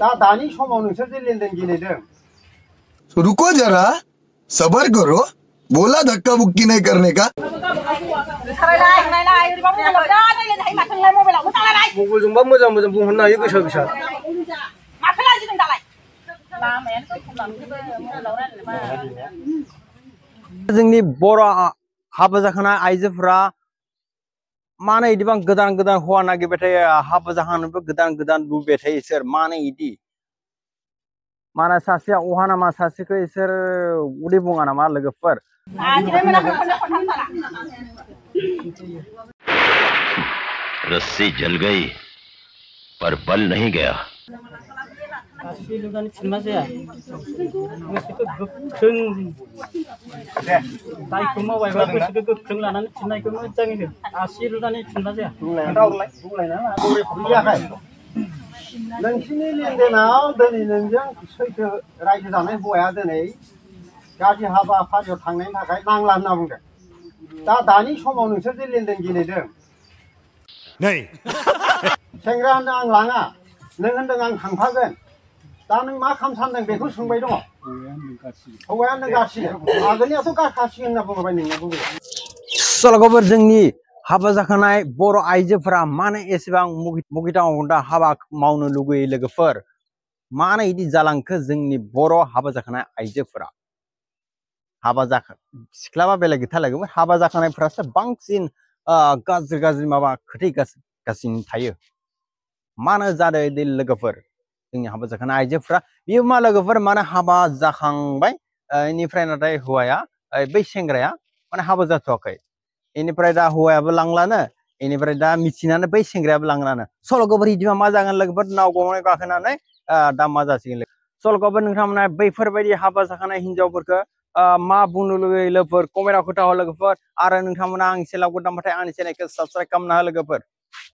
दा दानि तो रुको जरा सबर करो बोला धक्का बुक्की नहीं करने का मबाइलजोंबा मोजां मोजां बुंहरनो हायो माने इदिबां गदान गदान हुआ नागे नागिरबाय हाफ हाबा बे गदान गदान लुबाय थायो इसोर माने इदि माने मानो सासेया अहा नामा सासेखौ इसोर उदै बुङा नामा लोगोफोर रस्सी जल गई पर बल नहीं गया 阿西，路边那吃吗？姐？那个那个青，啥？大青毛歪歪的，那个个青啦，那那吃大青毛的。阿西，路边那吃吗？姐？不来来的，来的，那个不厉害。人心里冷的恼，这你人讲，所以来这上面过呀，这里。假期下班发点糖们那还难难哪？不的，那大你出门能吃这人人气来着？你，现在还难难啊？你看这刚糖发的。दा नों मा खाम सानदों बेखौ सोंबाय दङ हौवाया नों गारसिगोन आगोलनियाथ' सलगबर जोंनि हाबा जाखानाय बर' आइजोफोरा मानो एसेबां मुगिदावदा हाबा मावनो लुगैयो लोगोफोर मानो इदि जालांखो जोंनि हाबा जाखानाय आइजोफोरा हाबा जा सिख्लाबा बेलेग थालागोमोन हाबा जाखानायफ्रासो बांसिन गाज्रि गाज्रि माबा खोथै गासिनो थायो मानो जादों जोंनि हाबा जाखानाय आइजोफ्रा बियो मालायगोफोर माने हाबा जाखांबाय हौवाया बै सेंग्राया माने हाबा जाथ'वाखै इनिफ्राय दा हौवायाबो लांलानो इन दा मिथिनानै बै सेंग्रायाबो लांलानो सल'गोफोर इदिबा मा जागोन लोगोफोर नाव गंनै गाखोनानै दा मा जासिगोन सल'गोफोर नोंथांमोना बैफोरबायदि हाबा जाखानाय हिन्जावफोरखौ मा बुंनो लुगैयो लोगोफोर कमेन्टाव खोथा हर लोगोफोर आरो नोंथांमोना आंनि चेनेलखौ दामबाथाय आंनि चेनेलखौ साबसक्राइब खालामना लोगोफोर